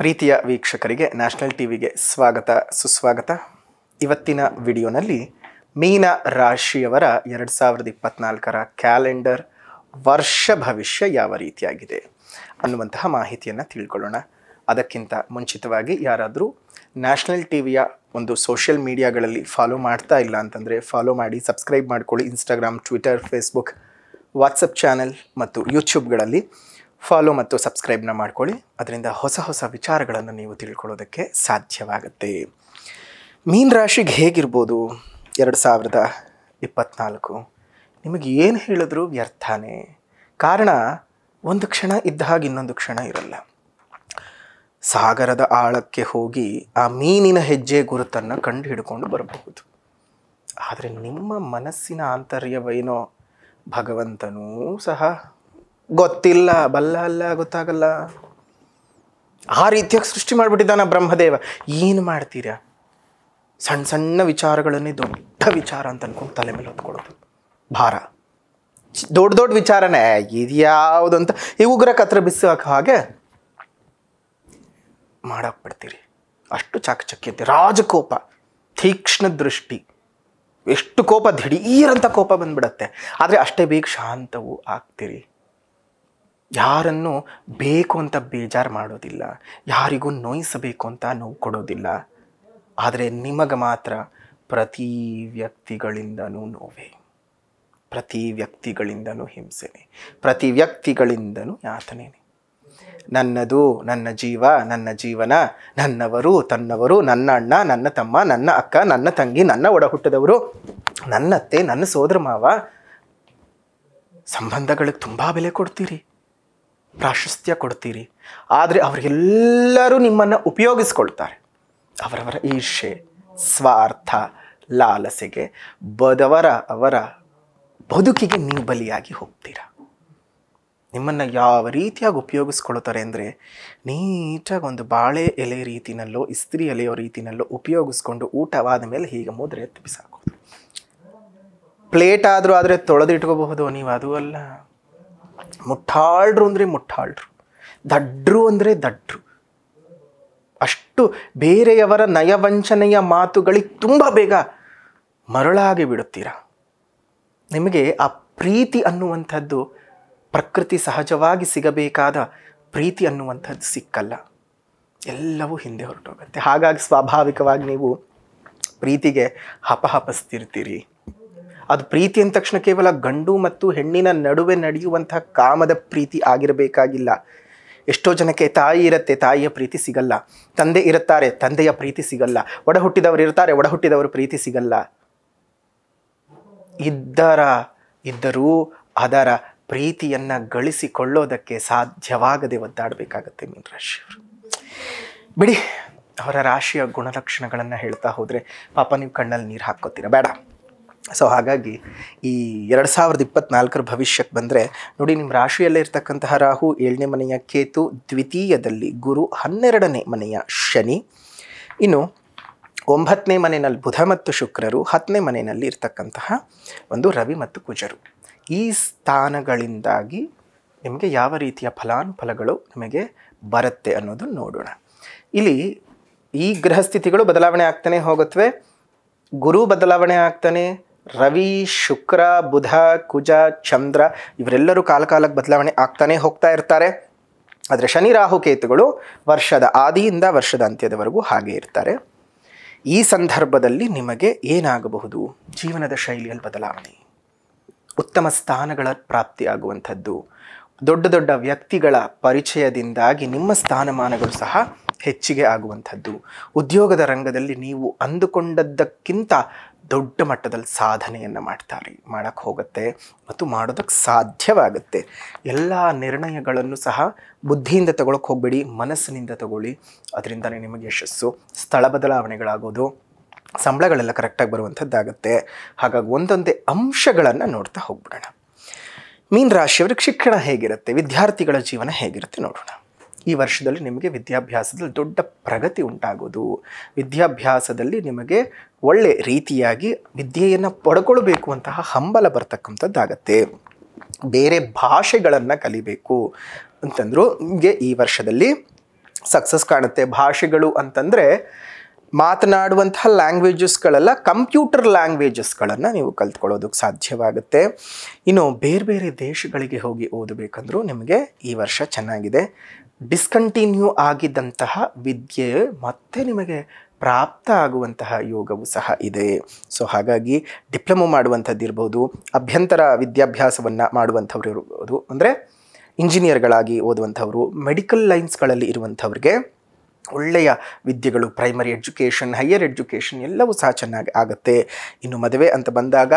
ಪ್ರೀತಿಯ ವೀಕ್ಷಕರಿಗೆ ನ್ಯಾಷನಲ್ ಟಿವಿಗೆ ಸ್ವಾಗತ ಸುಸ್ವಾಗತ ಇವತ್ತಿನ ವಿಡಿಯೋನಲ್ಲಿ ಮೀನ ರಾಶಿಯವರ ಎರಡು ಸಾವಿರದ ಇಪ್ಪತ್ನಾಲ್ಕರ ಕ್ಯಾಲೆಂಡರ್ ವರ್ಷ ಭವಿಷ್ಯ ಯಾವ ರೀತಿಯಾಗಿದೆ ಅನ್ನುವಂತಹ ಮಾಹಿತಿಯನ್ನು ತಿಳ್ಕೊಳ್ಳೋಣ ಅದಕ್ಕಿಂತ ಮುಂಚಿತವಾಗಿ ಯಾರಾದರೂ ನ್ಯಾಷನಲ್ ಟಿವಿಯ ಒಂದು ಸೋಷಿಯಲ್ ಮೀಡಿಯಾಗಳಲ್ಲಿ ಫಾಲೋ ಮಾಡ್ತಾ ಇಲ್ಲ ಅಂತಂದರೆ ಫಾಲೋ ಮಾಡಿ ಸಬ್ಸ್ಕ್ರೈಬ್ ಮಾಡ್ಕೊಳ್ಳಿ Instagram Twitter Facebook WhatsApp channel ಮತ್ತು ಯೂಟ್ಯೂಬ್ಗಳಲ್ಲಿ ಫಾಲೋ ಮತ್ತು ಸಬ್ಸ್ಕ್ರೈಬ್ನ ಮಾಡ್ಕೊಳ್ಳಿ ಅದರಿಂದ ಹೊಸ ಹೊಸ ವಿಚಾರಗಳನ್ನು ನೀವು ತಿಳ್ಕೊಳ್ಳೋದಕ್ಕೆ ಸಾಧ್ಯವಾಗುತ್ತೆ ಮೀನ್ ರಾಶಿಗೆ ಹೇಗಿರ್ಬೋದು ಎರಡು ಸಾವಿರದ ಇಪ್ಪತ್ನಾಲ್ಕು ನಿಮಗೆ ಏನು ಹೇಳಿದ್ರೂ ವ್ಯರ್ಥನೇ ಕಾರಣ ಒಂದು ಕ್ಷಣ ಇದ್ದ ಹಾಗೆ ಇನ್ನೊಂದು ಕ್ಷಣ ಇರಲ್ಲ ಸಾಗರದ ಆಳಕ್ಕೆ ಹೋಗಿ ಆ ಮೀನಿನ ಹೆಜ್ಜೆ ಗುರುತನ್ನು ಕಂಡು ಹಿಡ್ಕೊಂಡು ಬರಬಹುದು ಆದರೆ ನಿಮ್ಮ ಮನಸ್ಸಿನ ಆಂತರ್ಯವೇನೋ ಭಗವಂತನೂ ಸಹ ಗೊತ್ತಿಲ್ಲ ಬಲ್ಲ ಅಲ್ಲ ಗೊತ್ತಾಗಲ್ಲ ಆ ರೀತಿಯಾಗಿ ಸೃಷ್ಟಿ ಮಾಡಿಬಿಟ್ಟಿದ್ದಾನ ಬ್ರಹ್ಮದೇವ ಏನು ಮಾಡ್ತೀರಾ ಸಣ್ಣ ಸಣ್ಣ ವಿಚಾರಗಳನ್ನೇ ದೊಡ್ಡ ವಿಚಾರ ಅಂತ ಅನ್ಕೊಂಡು ತಲೆ ಮೇಲೆ ಹೊತ್ಕೊಳ್ಳೋದು ಭಾರ ದೊಡ್ಡ ದೊಡ್ಡ ವಿಚಾರನೇ ಇದು ಅಂತ ಈ ಉಗ್ರ ಕತ್ರ ಬಿಸಾಕ ಹಾಗೆ ಮಾಡಾಕ್ಬಿಡ್ತೀರಿ ಅಷ್ಟು ಚಾಕಚಕ್ಯತೆ ರಾಜಕೋಪ ತೀಕ್ಷ್ಣ ದೃಷ್ಟಿ ಎಷ್ಟು ಕೋಪ ದಿಢೀರಂಥ ಕೋಪ ಬಂದ್ಬಿಡತ್ತೆ ಆದರೆ ಅಷ್ಟೇ ಬೇಗ ಶಾಂತವೂ ಆಗ್ತೀರಿ ಯಾರನ್ನು ಬೇಕು ಅಂತ ಬೇಜಾರು ಮಾಡೋದಿಲ್ಲ ಯಾರಿಗೂ ನೋಯಿಸಬೇಕು ಅಂತ ನೋವು ಕೊಡೋದಿಲ್ಲ ಆದರೆ ನಿಮಗೆ ಮಾತ್ರ ಪ್ರತಿ ವ್ಯಕ್ತಿಗಳಿಂದನೂ ನೋವೇ ಪ್ರತಿ ವ್ಯಕ್ತಿಗಳಿಂದನೂ ಹಿಂಸೆನೆ ಪ್ರತಿ ವ್ಯಕ್ತಿಗಳಿಂದನೂ ಯಾತನೇನೆ ನನ್ನದು ನನ್ನ ಜೀವ ನನ್ನ ಜೀವನ ನನ್ನವರು ತನ್ನವರು ನನ್ನ ಅಣ್ಣ ನನ್ನ ತಮ್ಮ ನನ್ನ ಅಕ್ಕ ನನ್ನ ತಂಗಿ ನನ್ನ ಒಡಹುಟ್ಟದವರು ನನ್ನತ್ತೆ ನನ್ನ ಸೋದರ ಮಾವ ಸಂಬಂಧಗಳಿಗೆ ತುಂಬ ಬೆಲೆ ಕೊಡ್ತೀರಿ ಪ್ರಾಶಸ್ತ್ಯ ಕೊಡ್ತೀರಿ ಆದರೆ ಅವರೆಲ್ಲರೂ ನಿಮ್ಮನ್ನು ಉಪಯೋಗಿಸ್ಕೊಳ್ತಾರೆ ಅವರವರ ಈರ್ಷೆ ಸ್ವಾರ್ಥ ಲಾಲಸೆಗೆ ಬದವರ ಅವರ ಬದುಕಿಗೆ ನೀವು ಬಲಿಯಾಗಿ ಹೋಗ್ತೀರಾ ನಿಮ್ಮನ್ನು ಯಾವ ರೀತಿಯಾಗಿ ಉಪಯೋಗಿಸ್ಕೊಳ್ತಾರೆ ಅಂದರೆ ನೀಟಾಗಿ ಒಂದು ಬಾಳೆ ಎಲೆ ರೀತಿನಲ್ಲೋ ಇಸ್ತ್ರಿ ಎಲೆಯೋ ರೀತಿನಲ್ಲೋ ಉಪಯೋಗಿಸ್ಕೊಂಡು ಊಟವಾದ ಮೇಲೆ ಹೀಗೆ ಮುದ್ರೆ ಎತ್ತಿ ಬಿಸಾಕೋದು ಪ್ಲೇಟ್ ಆದರೂ ಆದರೆ ತೊಳೆದಿಟ್ಕೋಬಹುದು ನೀವು ಅದು ಅಲ್ಲ ಮುಠಾಳ್ರು ಅಂದರೆ ಮುಟ್ಟಾಳ್ರು ದಡ್ರು ಅಂದರೆ ದಡ್ರು ಅಷ್ಟು ಬೇರೆಯವರ ನಯವಂಚನೆಯ ಮಾತುಗಳಿಗೆ ತುಂಬ ಬೇಗ ಮರಳಾಗಿ ಬಿಡುತ್ತೀರ ನಿಮಗೆ ಆ ಪ್ರೀತಿ ಅನ್ನುವಂಥದ್ದು ಪ್ರಕೃತಿ ಸಹಜವಾಗಿ ಸಿಗಬೇಕಾದ ಪ್ರೀತಿ ಅನ್ನುವಂಥದ್ದು ಸಿಕ್ಕಲ್ಲ ಎಲ್ಲವೂ ಹಿಂದೆ ಹೊರಟೋಗುತ್ತೆ ಹಾಗಾಗಿ ಸ್ವಾಭಾವಿಕವಾಗಿ ನೀವು ಪ್ರೀತಿಗೆ ಹಪಹಪಿಸ್ತಿರ್ತೀರಿ ಅದು ಪ್ರೀತಿ ಅಂದ ತಕ್ಷಣ ಕೇವಲ ಗಂಡು ಮತ್ತು ಹೆಣ್ಣಿನ ನಡುವೆ ನಡೆಯುವಂತಹ ಕಾಮದ ಪ್ರೀತಿ ಆಗಿರಬೇಕಾಗಿಲ್ಲ ಎಷ್ಟೋ ಜನಕ್ಕೆ ತಾಯಿ ಇರುತ್ತೆ ತಾಯಿಯ ಪ್ರೀತಿ ಸಿಗಲ್ಲ ತಂದೆ ಇರುತ್ತಾರೆ ತಂದೆಯ ಪ್ರೀತಿ ಸಿಗಲ್ಲ ಒಡ ಹುಟ್ಟಿದವರು ಇರ್ತಾರೆ ಒಡ ಹುಟ್ಟಿದವರು ಪ್ರೀತಿ ಸಿಗಲ್ಲ ಇದ್ದರ ಇದ್ದರೂ ಅದರ ಪ್ರೀತಿಯನ್ನು ಗಳಿಸಿಕೊಳ್ಳೋದಕ್ಕೆ ಸಾಧ್ಯವಾಗದೆ ಒದ್ದಾಡಬೇಕಾಗತ್ತೆ ಮೀನ್ ರಾಶಿಯವರು ಬಿಡಿ ಅವರ ರಾಶಿಯ ಗುಣಲಕ್ಷಣಗಳನ್ನು ಹೇಳ್ತಾ ಹೋದರೆ ಪಾಪ ನೀವು ಕಣ್ಣಲ್ಲಿ ನೀರು ಹಾಕ್ಕೋತೀರ ಬೇಡ ಸೊ ಹಾಗಾಗಿ ಈ ಎರಡು ಸಾವಿರದ ಇಪ್ಪತ್ತ್ನಾಲ್ಕರ ಭವಿಷ್ಯಕ್ಕೆ ಬಂದರೆ ನೋಡಿ ನಿಮ್ಮ ರಾಶಿಯಲ್ಲೇ ಇರ್ತಕ್ಕಂತಹ ರಾಹು ಏಳನೇ ಮನೆಯ ಕೇತು ದ್ವಿತೀಯದಲ್ಲಿ ಗುರು ಹನ್ನೆರಡನೇ ಮನೆಯ ಶನಿ ಇನ್ನು ಒಂಬತ್ತನೇ ಮನೆಯಲ್ಲಿ ಬುಧ ಮತ್ತು ಶುಕ್ರರು ಹತ್ತನೇ ಮನೆಯಲ್ಲಿ ಇರ್ತಕ್ಕಂತಹ ಒಂದು ರವಿ ಮತ್ತು ಕುಜರು ಈ ಸ್ಥಾನಗಳಿಂದಾಗಿ ನಿಮಗೆ ಯಾವ ರೀತಿಯ ಫಲಾನುಫಲಗಳು ನಿಮಗೆ ಬರುತ್ತೆ ಅನ್ನೋದು ನೋಡೋಣ ಇಲ್ಲಿ ಈ ಸ್ಥಿತಿಗಳು ಬದಲಾವಣೆ ಆಗ್ತಾನೆ ಹೋಗುತ್ತವೆ ಗುರು ಬದಲಾವಣೆ ಆಗ್ತಾನೆ ರವಿ ಶುಕ್ರ ಬುಧ ಕುಜ ಚಂದ್ರ ಇವರೆಲ್ಲರೂ ಕಾಲಕಾಲಕ್ಕೆ ಬದಲಾವಣೆ ಆಗ್ತಾನೆ ಹೋಗ್ತಾ ಇರ್ತಾರೆ ಆದರೆ ಶನಿ ರಾಹುಕೇತುಗಳು ವರ್ಷದ ಆದಿಯಿಂದ ವರ್ಷದ ಅಂತ್ಯದವರೆಗೂ ಹಾಗೆ ಇರ್ತಾರೆ ಈ ಸಂದರ್ಭದಲ್ಲಿ ನಿಮಗೆ ಏನಾಗಬಹುದು ಜೀವನದ ಶೈಲಿಯಲ್ಲಿ ಬದಲಾವಣೆ ಉತ್ತಮ ಸ್ಥಾನಗಳ ಪ್ರಾಪ್ತಿಯಾಗುವಂಥದ್ದು ದೊಡ್ಡ ದೊಡ್ಡ ವ್ಯಕ್ತಿಗಳ ಪರಿಚಯದಿಂದಾಗಿ ನಿಮ್ಮ ಸ್ಥಾನಮಾನಗಳು ಸಹ ಹೆಚ್ಚಿಗೆ ಆಗುವಂಥದ್ದು ಉದ್ಯೋಗದ ರಂಗದಲ್ಲಿ ನೀವು ಅಂದುಕೊಂಡದ್ದಕ್ಕಿಂತ ದೊಡ್ಡ ಮಟ್ಟದಲ್ಲಿ ಸಾಧನೆಯನ್ನು ಮಾಡ್ತಾರೆ ಮಾಡೋಕ್ಕೆ ಹೋಗುತ್ತೆ ಮತ್ತು ಮಾಡೋದಕ್ಕೆ ಸಾಧ್ಯವಾಗುತ್ತೆ ಎಲ್ಲ ನಿರ್ಣಯಗಳನ್ನು ಸಹ ಬುದ್ಧಿಯಿಂದ ತಗೊಳಕ್ಕೆ ಹೋಗಬೇಡಿ ಮನಸ್ಸಿನಿಂದ ತಗೊಳ್ಳಿ ಅದರಿಂದಲೇ ನಿಮಗೆ ಯಶಸ್ಸು ಸ್ಥಳ ಬದಲಾವಣೆಗಳಾಗೋದು ಸಂಬಳಗಳೆಲ್ಲ ಕರೆಕ್ಟಾಗಿ ಬರುವಂಥದ್ದಾಗುತ್ತೆ ಹಾಗಾಗಿ ಒಂದೊಂದೇ ಅಂಶಗಳನ್ನು ನೋಡ್ತಾ ಹೋಗ್ಬಿಡೋಣ ಮೀನ ರಾಶಿಯವ್ರಿಗೆ ಶಿಕ್ಷಣ ಹೇಗಿರುತ್ತೆ ವಿದ್ಯಾರ್ಥಿಗಳ ಜೀವನ ಹೇಗಿರುತ್ತೆ ನೋಡೋಣ ಈ ವರ್ಷದಲ್ಲಿ ನಿಮಗೆ ವಿದ್ಯಾಭ್ಯಾಸದಲ್ಲಿ ದೊಡ್ಡ ಪ್ರಗತಿ ಉಂಟಾಗೋದು ವಿದ್ಯಾಭ್ಯಾಸದಲ್ಲಿ ನಿಮಗೆ ಒಳ್ಳೆ ರೀತಿಯಾಗಿ ವಿದ್ಯೆಯನ್ನು ಪಡ್ಕೊಳ್ಬೇಕು ಅಂತಹ ಹಂಬಲ ಬರ್ತಕ್ಕಂಥದ್ದಾಗತ್ತೆ ಬೇರೆ ಭಾಷೆಗಳನ್ನು ಕಲಿಬೇಕು ಅಂತಂದರೂ ನಿಮಗೆ ಈ ವರ್ಷದಲ್ಲಿ ಸಕ್ಸಸ್ ಕಾಣುತ್ತೆ ಭಾಷೆಗಳು ಅಂತಂದರೆ ಮಾತನಾಡುವಂತಹ ಲ್ಯಾಂಗ್ವೇಜಸ್ಗಳೆಲ್ಲ ಕಂಪ್ಯೂಟರ್ ಲ್ಯಾಂಗ್ವೇಜಸ್ಗಳನ್ನು ನೀವು ಕಲ್ತ್ಕೊಳ್ಳೋದಕ್ಕೆ ಸಾಧ್ಯವಾಗುತ್ತೆ ಇನ್ನು ಬೇರೆ ಬೇರೆ ದೇಶಗಳಿಗೆ ಹೋಗಿ ಓದಬೇಕಂದ್ರೂ ನಿಮಗೆ ಈ ವರ್ಷ ಚೆನ್ನಾಗಿದೆ ಡಿಸ್ಕಂಟಿನ್ಯೂ ಆಗಿದ್ದಂತಹ ವಿದ್ಯೆ ಮತ್ತೆ ನಿಮಗೆ ಪ್ರಾಪ್ತ ಆಗುವಂತಹ ಯೋಗವು ಸಹ ಇದೆ ಸೊ ಹಾಗಾಗಿ ಡಿಪ್ಲೊಮೊ ಮಾಡುವಂಥದ್ದು ಇರ್ಬೋದು ಅಭ್ಯಂತರ ವಿದ್ಯಾಭ್ಯಾಸವನ್ನು ಮಾಡುವಂಥವ್ರು ಇರ್ಬೋದು ಅಂದರೆ ಇಂಜಿನಿಯರ್ಗಳಾಗಿ ಓದುವಂಥವ್ರು ಮೆಡಿಕಲ್ ಲೈನ್ಸ್ಗಳಲ್ಲಿ ಇರುವಂಥವ್ರಿಗೆ ಒಳ್ಳೆಯ ವಿದ್ಯೆಗಳು ಪ್ರೈಮರಿ ಎಜುಕೇಷನ್ ಹೈಯರ್ ಎಜುಕೇಷನ್ ಎಲ್ಲವೂ ಸಹ ಚೆನ್ನಾಗಿ ಆಗುತ್ತೆ ಇನ್ನು ಮದುವೆ ಅಂತ ಬಂದಾಗ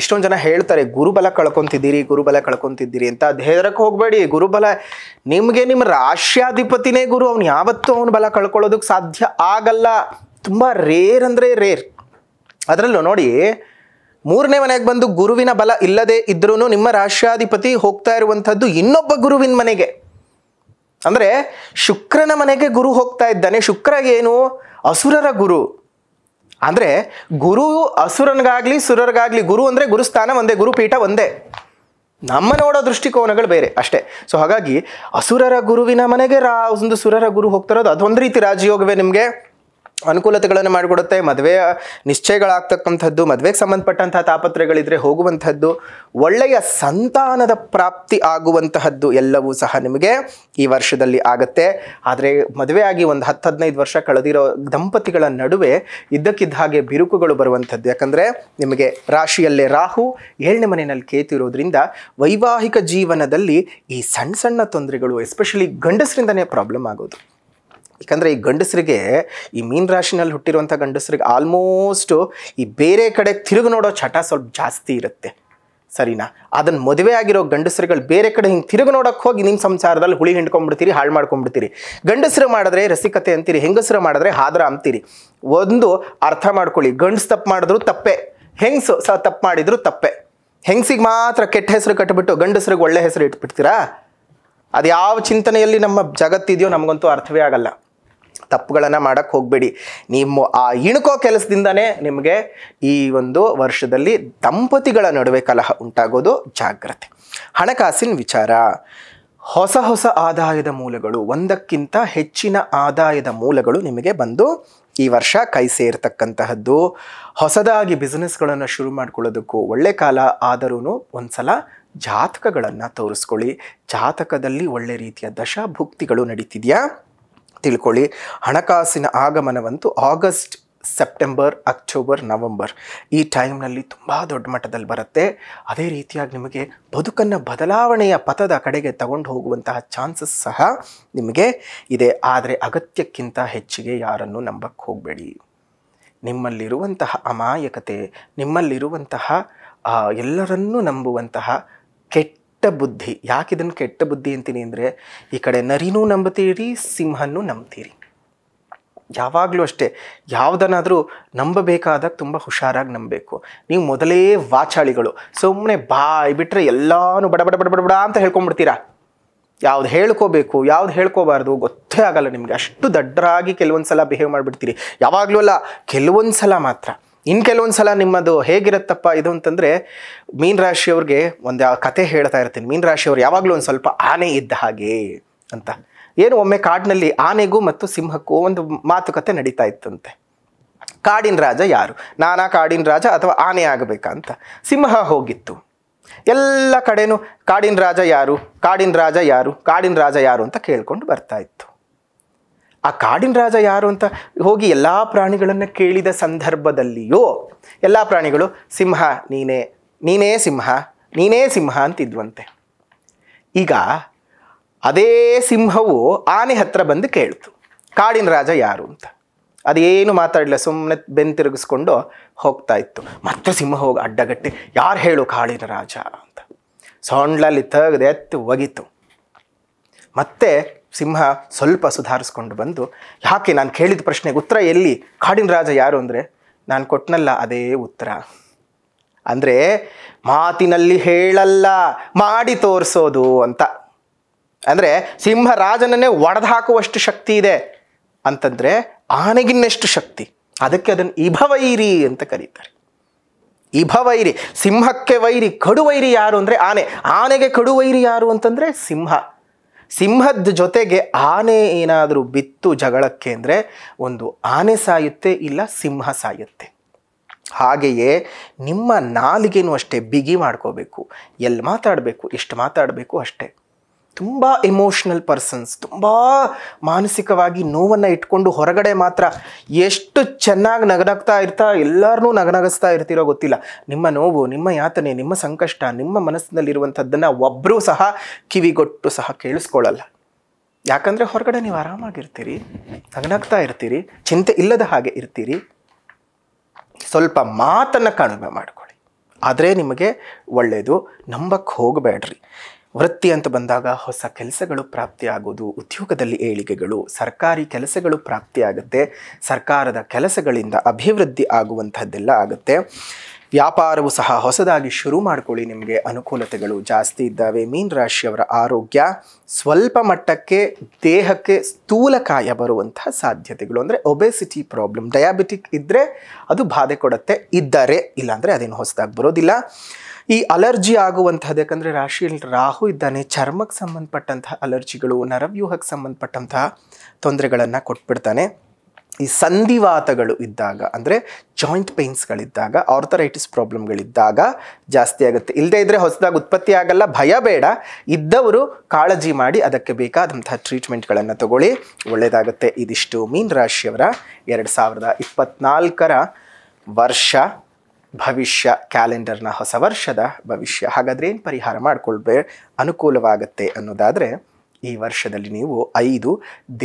ಎಷ್ಟೊಂದು ಜನ ಹೇಳ್ತಾರೆ ಗುರುಬಲ ಕಳ್ಕೊತಿದ್ದೀರಿ ಗುರುಬಲ ಕಳ್ಕೊತಿದ್ದೀರಿ ಅಂತ ಅದು ಹೋಗಬೇಡಿ ಗುರುಬಲ ನಿಮಗೆ ನಿಮ್ಮ ರಾಷ್ಟ್ರಾಧಿಪತಿನೇ ಗುರು ಅವನು ಯಾವತ್ತೂ ಅವನು ಬಲ ಕಳ್ಕೊಳ್ಳೋದಕ್ಕೆ ಸಾಧ್ಯ ಆಗಲ್ಲ ತುಂಬ ರೇರ್ ಅಂದರೆ ರೇರ್ ಅದರಲ್ಲೂ ನೋಡಿ ಮೂರನೇ ಮನೆಗೆ ಬಂದು ಗುರುವಿನ ಬಲ ಇಲ್ಲದೆ ಇದ್ರೂ ನಿಮ್ಮ ರಾಷ್ಟ್ರಾಧಿಪತಿ ಹೋಗ್ತಾ ಇರುವಂಥದ್ದು ಇನ್ನೊಬ್ಬ ಗುರುವಿನ ಮನೆಗೆ ಅಂದರೆ ಶುಕ್ರನ ಮನೆಗೆ ಗುರು ಹೋಗ್ತಾ ಇದ್ದಾನೆ ಶುಕ್ರ ಏನು ಅಸುರರ ಗುರು ಅಂದರೆ ಗುರು ಅಸುರನಿಗಾಗಲಿ ಸುರರಿಗಾಗಲಿ ಗುರು ಅಂದರೆ ಗುರುಸ್ಥಾನ ಒಂದೇ ಗುರುಪೀಠ ಒಂದೇ ನಮ್ಮ ನೋಡೋ ದೃಷ್ಟಿಕೋನಗಳು ಬೇರೆ ಅಷ್ಟೇ ಸೊ ಹಾಗಾಗಿ ಅಸುರರ ಗುರುವಿನ ಮನೆಗೆ ರಾ ಒಂದು ಸುರರ ಗುರು ಹೋಗ್ತಾ ಇರೋದು ಅದೊಂದು ರೀತಿ ರಾಜಯೋಗವೇ ನಿಮಗೆ ಅನುಕೂಲತೆಗಳನ್ನು ಮಾಡಿಕೊಡುತ್ತೆ ಮದುವೆಯ ನಿಶ್ಚಯಗಳಾಗ್ತಕ್ಕಂಥದ್ದು ಮದುವೆಗೆ ಸಂಬಂಧಪಟ್ಟಂತಹ ತಾಪತ್ರಯಗಳಿದ್ರೆ ಹೋಗುವಂಥದ್ದು ಒಳ್ಳೆಯ ಸಂತಾನದ ಪ್ರಾಪ್ತಿ ಆಗುವಂತಹದ್ದು ಎಲ್ಲವೂ ಸಹ ನಿಮಗೆ ಈ ವರ್ಷದಲ್ಲಿ ಆಗುತ್ತೆ ಆದರೆ ಮದುವೆಯಾಗಿ ಒಂದು ಹತ್ತು ಹದಿನೈದು ವರ್ಷ ಕಳೆದಿರೋ ದಂಪತಿಗಳ ನಡುವೆ ಇದ್ದಕ್ಕಿದ್ದ ಹಾಗೆ ಬಿರುಕುಗಳು ಬರುವಂಥದ್ದು ಯಾಕಂದರೆ ನಿಮಗೆ ರಾಶಿಯಲ್ಲೇ ರಾಹು ಏಳನೇ ಮನೆಯಲ್ಲಿ ಕೇತು ಇರೋದ್ರಿಂದ ವೈವಾಹಿಕ ಜೀವನದಲ್ಲಿ ಈ ಸಣ್ಣ ಸಣ್ಣ ತೊಂದರೆಗಳು ಎಸ್ಪೆಷಲಿ ಗಂಡಸರಿಂದನೇ ಪ್ರಾಬ್ಲಮ್ ಆಗೋದು ಯಾಕಂದರೆ ಈ ಗಂಡಸರಿಗೆ ಈ ಮೀನ್ ಹುಟ್ಟಿರುವಂಥ ಗಂಡಸರಿಗೆ ಆಲ್ಮೋಸ್ಟು ಈ ಬೇರೆ ಕಡೆ ತಿರುಗಿ ನೋಡೋ ಚಟ ಸ್ವಲ್ಪ ಜಾಸ್ತಿ ಇರುತ್ತೆ ಸರಿನಾ ಅದನ್ನು ಮದುವೆ ಆಗಿರೋ ಗಂಡಸರುಗಳು ಬೇರೆ ಕಡೆ ಹಿಂಗೆ ತಿರುಗಿ ನೋಡೋಕ್ಕೆ ಹೋಗಿ ನಿಮ್ಮ ಸಂಸಾರದಲ್ಲಿ ಹುಳಿ ಹಿಂಡ್ಕೊಂಡ್ಬಿಡ್ತೀರಿ ಹಾಳು ಮಾಡ್ಕೊಂಬಿಡ್ತೀರಿ ಗಂಡಸರು ಮಾಡಿದ್ರೆ ರಸಿಕತೆ ಅಂತೀರಿ ಹೆಂಗಸರು ಮಾಡಿದ್ರೆ ಹಾದ್ರ ಅಂತೀರಿ ಒಂದು ಅರ್ಥ ಮಾಡ್ಕೊಳ್ಳಿ ಗಂಡಸು ತಪ್ಪು ಮಾಡಿದ್ರು ತಪ್ಪೆ ಹೆಂಗಸು ಸಹ ತಪ್ಪು ಮಾಡಿದ್ರು ತಪ್ಪೆ ಹೆಂಗಸಿಗೆ ಮಾತ್ರ ಕೆಟ್ಟ ಹೆಸರು ಕಟ್ಟಿಬಿಟ್ಟು ಗಂಡಸರಿಗೆ ಒಳ್ಳೆ ಹೆಸರು ಇಟ್ಬಿಡ್ತೀರಾ ಅದು ಯಾವ ಚಿಂತನೆಯಲ್ಲಿ ನಮ್ಮ ಜಗತ್ತಿದೆಯೋ ನಮಗಂತೂ ಅರ್ಥವೇ ಆಗಲ್ಲ ತಪ್ಪುಗಳನ್ನು ಮಾಡೋಕ್ಕೆ ಹೋಗಬೇಡಿ ನಿಮ್ಮ ಆ ಇಣುಕೋ ಕೆಲಸದಿಂದನೇ ನಿಮಗೆ ಈ ಒಂದು ವರ್ಷದಲ್ಲಿ ದಂಪತಿಗಳ ನಡುವೆ ಕಲಹ ಉಂಟಾಗೋದು ಜಾಗ್ರತೆ ಹಣಕಾಸಿನ ವಿಚಾರ ಹೊಸ ಹೊಸ ಆದಾಯದ ಮೂಲಗಳು ಒಂದಕ್ಕಿಂತ ಹೆಚ್ಚಿನ ಆದಾಯದ ಮೂಲಗಳು ನಿಮಗೆ ಬಂದು ಈ ವರ್ಷ ಕೈ ಸೇರ್ತಕ್ಕಂತಹದ್ದು ಹೊಸದಾಗಿ ಬಿಸ್ನೆಸ್ಗಳನ್ನು ಶುರು ಮಾಡ್ಕೊಳ್ಳೋದಕ್ಕೂ ಒಳ್ಳೆ ಕಾಲ ಆದರೂ ಒಂದು ಸಲ ಜಾತಕಗಳನ್ನು ತೋರಿಸ್ಕೊಳ್ಳಿ ಜಾತಕದಲ್ಲಿ ಒಳ್ಳೆ ರೀತಿಯ ದಶಾಭುಕ್ತಿಗಳು ನಡೀತಿದೆಯಾ ತಿಳ್ಕೊಳ್ಳಿ ಹಣಕಾಸಿನ ಆಗಮನವಂತೂ ಆಗಸ್ಟ್ ಸೆಪ್ಟೆಂಬರ್ ಅಕ್ಟೋಬರ್ ನವೆಂಬರ್ ಈ ಟೈಮ್ನಲ್ಲಿ ತುಂಬ ದೊಡ್ಡ ಮಟ್ಟದಲ್ಲಿ ಬರುತ್ತೆ ಅದೇ ರೀತಿಯಾಗಿ ನಿಮಗೆ ಬದುಕನ್ನು ಬದಲಾವಣೆಯ ಪಥದ ಕಡೆಗೆ ತಗೊಂಡು ಹೋಗುವಂತಹ ಚಾನ್ಸಸ್ ಸಹ ನಿಮಗೆ ಇದೆ ಆದರೆ ಅಗತ್ಯಕ್ಕಿಂತ ಹೆಚ್ಚಿಗೆ ಯಾರನ್ನು ನಂಬಕ್ಕೆ ಹೋಗಬೇಡಿ ನಿಮ್ಮಲ್ಲಿರುವಂತಹ ಅಮಾಯಕತೆ ನಿಮ್ಮಲ್ಲಿರುವಂತಹ ಎಲ್ಲರನ್ನೂ ನಂಬುವಂತಹ ಕೆಟ್ಟ ಕೆಟ್ಟ ಬುದ್ಧಿ ಯಾಕೆ ಇದನ್ನು ಕೆಟ್ಟ ಬುದ್ಧಿ ಅಂತೀನಿ ಅಂದರೆ ಈ ಕಡೆ ನರಿನೂ ನಂಬುತ್ತೀರಿ ಸಿಂಹನೂ ನಂಬ್ತೀರಿ ಯಾವಾಗಲೂ ಅಷ್ಟೇ ಯಾವುದನ್ನಾದರೂ ನಂಬಬೇಕಾದಾಗ ತುಂಬ ಹುಷಾರಾಗಿ ನಂಬಬೇಕು ನೀವು ಮೊದಲೇ ವಾಚಾಳಿಗಳು ಸುಮ್ಮನೆ ಬಾಯ್ ಬಿಟ್ಟರೆ ಎಲ್ಲಾನು ಬಡ ಬಡ ಬಡ ಬಡ ಬಡ ಅಂತ ಹೇಳ್ಕೊಂಬಿಡ್ತೀರಾ ಯಾವ್ದು ಹೇಳ್ಕೋಬೇಕು ಯಾವ್ದು ಹೇಳ್ಕೋಬಾರ್ದು ಗೊತ್ತೇ ಆಗಲ್ಲ ನಿಮಗೆ ಅಷ್ಟು ದಡ್ಡರಾಗಿ ಕೆಲವೊಂದು ಸಲ ಬಿಹೇವ್ ಮಾಡಿಬಿಡ್ತೀರಿ ಯಾವಾಗಲೂ ಅಲ್ಲ ಕೆಲವೊಂದು ಸಲ ಮಾತ್ರ ಇನ್ನು ಕೆಲವೊಂದು ಸಲ ನಿಮ್ಮದು ಹೇಗಿರುತ್ತಪ್ಪ ಇದು ಅಂತಂದರೆ ಮೀನ್ ರಾಶಿಯವ್ರಿಗೆ ಒಂದು ಕತೆ ಹೇಳ್ತಾ ಇರ್ತೀನಿ ಮೀನ್ ರಾಶಿಯವ್ರು ಯಾವಾಗಲೂ ಒಂದು ಸ್ವಲ್ಪ ಆನೆ ಇದ್ದ ಹಾಗೆ ಅಂತ ಏನು ಒಮ್ಮೆ ಕಾಡಿನಲ್ಲಿ ಆನೆಗೂ ಮತ್ತು ಸಿಂಹಕ್ಕೂ ಒಂದು ಮಾತುಕತೆ ನಡೀತಾ ಇತ್ತಂತೆ ಕಾಡಿನ ರಾಜ ಯಾರು ನಾನಾ ಕಾಡಿನ ರಾಜ ಅಥವಾ ಆನೆ ಆಗಬೇಕಂತ ಸಿಂಹ ಹೋಗಿತ್ತು ಎಲ್ಲ ಕಡೆನೂ ಕಾಡಿನ ರಾಜ ಯಾರು ಕಾಡಿನ ರಾಜ ಯಾರು ಕಾಡಿನ ರಾಜ ಯಾರು ಅಂತ ಕೇಳ್ಕೊಂಡು ಬರ್ತಾ ಇತ್ತು ಆ ಕಾಡಿನ ರಾಜ ಯಾರು ಅಂತ ಹೋಗಿ ಎಲ್ಲ ಪ್ರಾಣಿಗಳನ್ನು ಕೇಳಿದ ಸಂದರ್ಭದಲ್ಲಿಯೋ ಎಲ್ಲ ಪ್ರಾಣಿಗಳು ಸಿಂಹ ನೀನೇ ನೀನೇ ಸಿಂಹ ನೀನೇ ಸಿಂಹ ಅಂತಿದ್ವಂತೆ ಈಗ ಅದೇ ಸಿಂಹವು ಆನೆ ಹತ್ರ ಬಂದು ಕೇಳ್ತು ಕಾಡಿನ ರಾಜ ಯಾರು ಅಂತ ಅದೇನು ಮಾತಾಡಲಿಲ್ಲ ಸುಮ್ಮನೆ ಬೆನ್ ತಿರುಗಿಸ್ಕೊಂಡು ಹೋಗ್ತಾ ಇತ್ತು ಮತ್ತೆ ಸಿಂಹ ಹೋಗಿ ಅಡ್ಡಗಟ್ಟಿ ಯಾರು ಹೇಳು ಕಾಡಿನ ರಾಜ ಅಂತ ಸೊಂಡ್ಲಲ್ಲಿ ತೆಗೆದು ಎತ್ತು ಒಗಿತು ಮತ್ತೆ ಸಿಂಹ ಸ್ವಲ್ಪ ಸುಧಾರಿಸ್ಕೊಂಡು ಬಂದು ಯಾಕೆ ನಾನು ಕೇಳಿದ ಪ್ರಶ್ನೆಗೆ ಉತ್ತರ ಎಲ್ಲಿ ಕಾಡಿನ ರಾಜ ಯಾರು ಅಂದರೆ ನಾನು ಕೊಟ್ಟನಲ್ಲ ಅದೇ ಉತ್ತರ ಅಂದರೆ ಮಾತಿನಲ್ಲಿ ಹೇಳಲ್ಲ ಮಾಡಿ ತೋರಿಸೋದು ಅಂತ ಅಂದರೆ ಸಿಂಹ ರಾಜನನ್ನೇ ಒಡೆದು ಹಾಕುವಷ್ಟು ಶಕ್ತಿ ಇದೆ ಅಂತಂದರೆ ಆನೆಗಿನ್ನೆಷ್ಟು ಶಕ್ತಿ ಅದಕ್ಕೆ ಅದನ್ನು ಇಭವೈರಿ ಅಂತ ಕರೀತಾರೆ ಇಭವೈರಿ ಸಿಂಹಕ್ಕೆ ವೈರಿ ಕಡುವೈರಿ ಯಾರು ಅಂದರೆ ಆನೆ ಆನೆಗೆ ಕಡುವೈರಿ ಯಾರು ಅಂತಂದರೆ ಸಿಂಹ ಸಿಂಹದ ಜೊತೆಗೆ ಆನೆ ಏನಾದರೂ ಬಿತ್ತು ಜಗಳಕ್ಕೆ ಅಂದರೆ ಒಂದು ಆನೆ ಸಾಯುತ್ತೆ ಇಲ್ಲ ಸಿಂಹ ಸಾಯುತ್ತೆ ಹಾಗೆಯೇ ನಿಮ್ಮ ನಾಲಿಗೆನೂ ಅಷ್ಟೇ ಬಿಗಿ ಮಾಡ್ಕೋಬೇಕು ಎಲ್ಲಿ ಮಾತಾಡಬೇಕು ಎಷ್ಟು ಮಾತಾಡಬೇಕು ಅಷ್ಟೇ ತುಂಬ ಎಮೋಷ್ನಲ್ ಪರ್ಸನ್ಸ್ ತುಂಬ ಮಾನಸಿಕವಾಗಿ ನೋವನ್ನು ಇಟ್ಕೊಂಡು ಹೊರಗಡೆ ಮಾತ್ರ ಎಷ್ಟು ಚೆನ್ನಾಗಿ ನಗನಗ್ತಾ ಇರ್ತಾ ಎಲ್ಲರನ್ನೂ ನಗನಗಿಸ್ತಾ ಇರ್ತಿರೋ ಗೊತ್ತಿಲ್ಲ ನಿಮ್ಮ ನೋವು ನಿಮ್ಮ ಯಾತನೆ ನಿಮ್ಮ ಸಂಕಷ್ಟ ನಿಮ್ಮ ಮನಸ್ಸಿನಲ್ಲಿರುವಂಥದ್ದನ್ನು ಒಬ್ಬರೂ ಸಹ ಕಿವಿಗೊಟ್ಟು ಸಹ ಕೇಳಿಸ್ಕೊಳ್ಳಲ್ಲ ಯಾಕಂದರೆ ಹೊರಗಡೆ ನೀವು ಆರಾಮಾಗಿರ್ತೀರಿ ನಗನಗ್ತಾ ಇರ್ತೀರಿ ಚಿಂತೆ ಇಲ್ಲದ ಹಾಗೆ ಇರ್ತೀರಿ ಸ್ವಲ್ಪ ಮಾತನ್ನು ಕಡಿಮೆ ಮಾಡಿಕೊಳ್ಳಿ ಆದರೆ ನಿಮಗೆ ಒಳ್ಳೆಯದು ನಂಬಕ್ಕೆ ಹೋಗಬೇಡ್ರಿ ವೃತ್ತಿ ಅಂತ ಬಂದಾಗ ಹೊಸ ಕೆಲಸಗಳು ಪ್ರಾಪ್ತಿಯಾಗೋದು ಉದ್ಯೋಗದಲ್ಲಿ ಏಳಿಗೆಗಳು ಸರ್ಕಾರಿ ಕೆಲಸಗಳು ಪ್ರಾಪ್ತಿಯಾಗುತ್ತೆ ಸರ್ಕಾರದ ಕೆಲಸಗಳಿಂದ ಅಭಿವೃದ್ಧಿ ಆಗುವಂಥದ್ದೆಲ್ಲ ಆಗುತ್ತೆ ವ್ಯಾಪಾರವು ಸಹ ಹೊಸದಾಗಿ ಶುರು ಮಾಡಿಕೊಳ್ಳಿ ನಿಮಗೆ ಅನುಕೂಲತೆಗಳು ಜಾಸ್ತಿ ಇದ್ದಾವೆ ಮೀನ್ ರಾಶಿಯವರ ಆರೋಗ್ಯ ಸ್ವಲ್ಪ ಮಟ್ಟಕ್ಕೆ ದೇಹಕ್ಕೆ ಸ್ಥೂಲಕಾಯ ಬರುವಂತಹ ಸಾಧ್ಯತೆಗಳು ಅಂದರೆ ಒಬೆಸಿಟಿ ಪ್ರಾಬ್ಲಮ್ ಡಯಾಬಿಟಿಕ್ ಇದ್ದರೆ ಅದು ಬಾಧೆ ಕೊಡುತ್ತೆ ಇದ್ದರೆ ಇಲ್ಲಾಂದರೆ ಅದೇನು ಹೊಸದಾಗಿ ಬರೋದಿಲ್ಲ ಈ ಅಲರ್ಜಿ ಆಗುವಂಥದ್ದು ಯಾಕಂದರೆ ರಾಶಿಯಲ್ಲಿ ರಾಹು ಇದ್ದಾನೆ ಚರ್ಮಕ್ಕೆ ಸಂಬಂಧಪಟ್ಟಂತಹ ಅಲರ್ಜಿಗಳು ನರವ್ಯೂಹಕ್ಕೆ ಸಂಬಂಧಪಟ್ಟಂತಹ ತೊಂದರೆಗಳನ್ನು ಕೊಟ್ಬಿಡ್ತಾನೆ ಈ ಸಂಧಿವಾತಗಳು ಇದ್ದಾಗ ಅಂದರೆ ಜಾಯಿಂಟ್ ಪೇಯ್ನ್ಸ್ಗಳಿದ್ದಾಗ ಆರ್ಥರೈಟಿಸ್ ಪ್ರಾಬ್ಲಮ್ಗಳಿದ್ದಾಗ ಜಾಸ್ತಿ ಆಗುತ್ತೆ ಇಲ್ಲದೇ ಇದ್ದರೆ ಹೊಸದಾಗಿ ಉತ್ಪತ್ತಿ ಆಗಲ್ಲ ಭಯ ಬೇಡ ಇದ್ದವರು ಕಾಳಜಿ ಮಾಡಿ ಅದಕ್ಕೆ ಬೇಕಾದಂತಹ ಟ್ರೀಟ್ಮೆಂಟ್ಗಳನ್ನು ತಗೊಳ್ಳಿ ಒಳ್ಳೆಯದಾಗುತ್ತೆ ಇದಿಷ್ಟು ಮೀನ್ ರಾಶಿಯವರ ಎರಡು ಸಾವಿರದ ಇಪ್ಪತ್ನಾಲ್ಕರ ವರ್ಷ ಭವಿಷ್ಯ ಕ್ಯಾಲೆಂಡರ್ನ ಹೊಸ ವರ್ಷದ ಭವಿಷ್ಯ ಹಾಗಾದರೆ ಏನು ಪರಿಹಾರ ಮಾಡಿಕೊಳ್ಬೇ ಅನುಕೂಲವಾಗುತ್ತೆ ಅನ್ನೋದಾದರೆ ಈ ವರ್ಷದಲ್ಲಿ ನೀವು ಐದು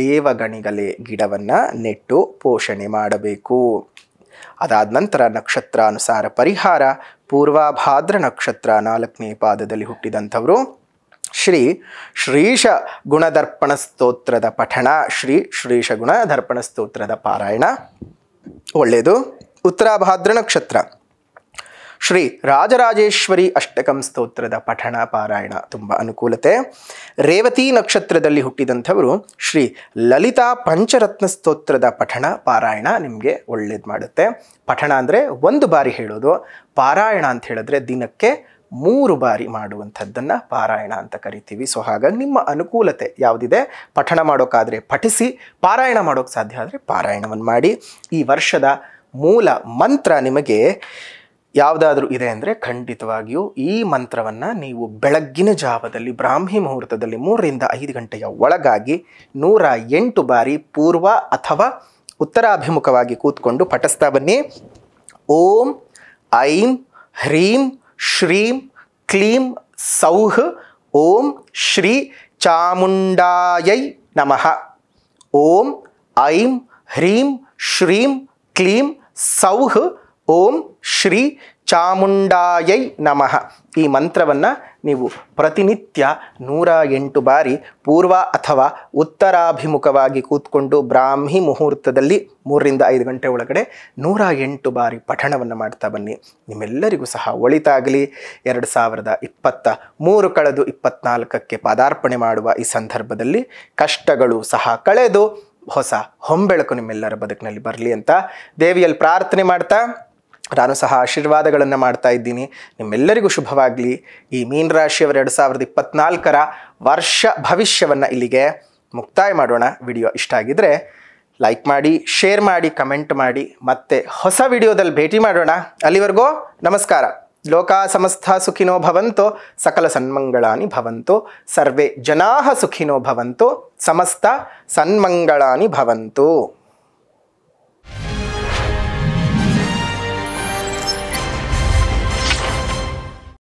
ದೇವಗಣಿಗಲೆ ಗಿಡವನ್ನು ನೆಟ್ಟು ಪೋಷಣೆ ಮಾಡಬೇಕು ಅದಾದ ನಂತರ ನಕ್ಷತ್ರಾನುಸಾರ ಪರಿಹಾರ ಪೂರ್ವಾಭಾದ್ರ ನಕ್ಷತ್ರ ನಾಲ್ಕನೇ ಪಾದದಲ್ಲಿ ಹುಟ್ಟಿದಂಥವರು ಶ್ರೀ ಶ್ರೀಶ ಗುಣದರ್ಪಣ ಸ್ತೋತ್ರದ ಪಠಣ ಶ್ರೀ ಶ್ರೀಶ ದರ್ಪಣ ಸ್ತೋತ್ರದ ಪಾರಾಯಣ ಒಳ್ಳೆಯದು ಉತ್ತರಾಭಾದ್ರ ನಕ್ಷತ್ರ ಶ್ರೀ ರಾಜರಾಜೇಶ್ವರಿ ಅಷ್ಟಕಂ ಸ್ತೋತ್ರದ ಪಠಣ ಪಾರಾಯಣ ತುಂಬ ಅನುಕೂಲತೆ ರೇವತಿ ನಕ್ಷತ್ರದಲ್ಲಿ ಹುಟ್ಟಿದಂಥವರು ಶ್ರೀ ಲಲಿತಾ ಪಂಚರತ್ನ ಸ್ತೋತ್ರದ ಪಠಣ ಪಾರಾಯಣ ನಿಮಗೆ ಒಳ್ಳೇದು ಮಾಡುತ್ತೆ ಪಠಣ ಅಂದರೆ ಒಂದು ಬಾರಿ ಹೇಳೋದು ಪಾರಾಯಣ ಅಂತ ಹೇಳಿದ್ರೆ ದಿನಕ್ಕೆ ಮೂರು ಬಾರಿ ಮಾಡುವಂಥದ್ದನ್ನು ಪಾರಾಯಣ ಅಂತ ಕರಿತೀವಿ ಸೊ ಹಾಗಾಗಿ ನಿಮ್ಮ ಅನುಕೂಲತೆ ಯಾವುದಿದೆ ಪಠಣ ಮಾಡೋಕ್ಕಾದರೆ ಪಠಿಸಿ ಪಾರಾಯಣ ಮಾಡೋಕ್ಕೆ ಸಾಧ್ಯ ಆದರೆ ಪಾರಾಯಣವನ್ನು ಮಾಡಿ ಈ ವರ್ಷದ ಮೂಲ ಮಂತ್ರ ನಿಮಗೆ ಯಾವುದಾದ್ರೂ ಇದೆ ಅಂದರೆ ಖಂಡಿತವಾಗಿಯೂ ಈ ಮಂತ್ರವನ್ನು ನೀವು ಬೆಳಗ್ಗಿನ ಜಾವದಲ್ಲಿ ಬ್ರಾಹ್ಮಿ ಮುಹೂರ್ತದಲ್ಲಿ ಮೂರರಿಂದ ಐದು ಗಂಟೆಯ ಒಳಗಾಗಿ ನೂರ ಎಂಟು ಬಾರಿ ಪೂರ್ವ ಅಥವಾ ಉತ್ತರಾಭಿಮುಖವಾಗಿ ಕೂತ್ಕೊಂಡು ಪಠಸ್ತಾ ಬನ್ನಿ ಓಂ ಐಂ ಹ್ರೀಂ ಶ್ರೀಂ ಕ್ಲೀಂ ಸೌಹ್ ಓಂ ಶ್ರೀ ಚಾಮುಂಡಾಯೈ ನಮಃ ಓಂ ಐಂ ಹ್ರೀಂ ಶ್ರೀಂ ಕ್ಲೀಂ ಸೌಹ್ ಓಂ ಶ್ರೀ ಚಾಮುಂಡಾಯೈ ನಮಃ ಈ ಮಂತ್ರವನ್ನು ನೀವು ಪ್ರತಿನಿತ್ಯ ನೂರ ಎಂಟು ಬಾರಿ ಪೂರ್ವ ಅಥವಾ ಉತ್ತರಾಭಿಮುಖವಾಗಿ ಕೂತ್ಕೊಂಡು ಬ್ರಾಹ್ಮಿ ಮುಹೂರ್ತದಲ್ಲಿ ಮೂರರಿಂದ ಐದು ಗಂಟೆ ಒಳಗಡೆ ನೂರ ಎಂಟು ಬಾರಿ ಪಠಣವನ್ನು ಮಾಡ್ತಾ ಬನ್ನಿ ನಿಮ್ಮೆಲ್ಲರಿಗೂ ಸಹ ಒಳಿತಾಗಲಿ ಎರಡು ಸಾವಿರದ ಇಪ್ಪತ್ತ ಮೂರು ಕಳೆದು ಇಪ್ಪತ್ನಾಲ್ಕಕ್ಕೆ ಪಾದಾರ್ಪಣೆ ಮಾಡುವ ಈ ಸಂದರ್ಭದಲ್ಲಿ ಕಷ್ಟಗಳು ಸಹ ಕಳೆದು ಹೊಸ ಹೊಂಬೆಳಕು ನಿಮ್ಮೆಲ್ಲರ ಬದುಕಿನಲ್ಲಿ ಬರಲಿ ಅಂತ ದೇವಿಯಲ್ಲಿ ಪ್ರಾರ್ಥನೆ ಮಾಡ್ತಾ ನಾನು ಸಹ ಆಶೀರ್ವಾದಗಳನ್ನು ಮಾಡ್ತಾ ಇದ್ದೀನಿ ನಿಮ್ಮೆಲ್ಲರಿಗೂ ಶುಭವಾಗಲಿ ಈ ಮೀನ್ ರಾಶಿಯವರು ಎರಡು ಸಾವಿರದ ಇಪ್ಪತ್ನಾಲ್ಕರ ವರ್ಷ ಭವಿಷ್ಯವನ್ನು ಇಲ್ಲಿಗೆ ಮುಕ್ತಾಯ ಮಾಡೋಣ ವಿಡಿಯೋ ಇಷ್ಟ ಆಗಿದ್ದರೆ ಲೈಕ್ ಮಾಡಿ ಶೇರ್ ಮಾಡಿ ಕಮೆಂಟ್ ಮಾಡಿ ಮತ್ತೆ ಹೊಸ ವಿಡಿಯೋದಲ್ಲಿ ಭೇಟಿ ಮಾಡೋಣ ಅಲ್ಲಿವರೆಗೂ ನಮಸ್ಕಾರ ಲೋಕ ಸಮಸ್ತ ಸುಖಿನೋ ಭವಂತೋ ಸಕಲ ಸನ್ಮಂಗಳಾನಿ ಭವಂತೋ ಸರ್ವೇ ಜನಾಹ ಸುಖಿನೋ ಭವಂತೋ ಸಮಸ್ತ ಸನ್ಮಂಗಳಾನಿ ಭವಂತು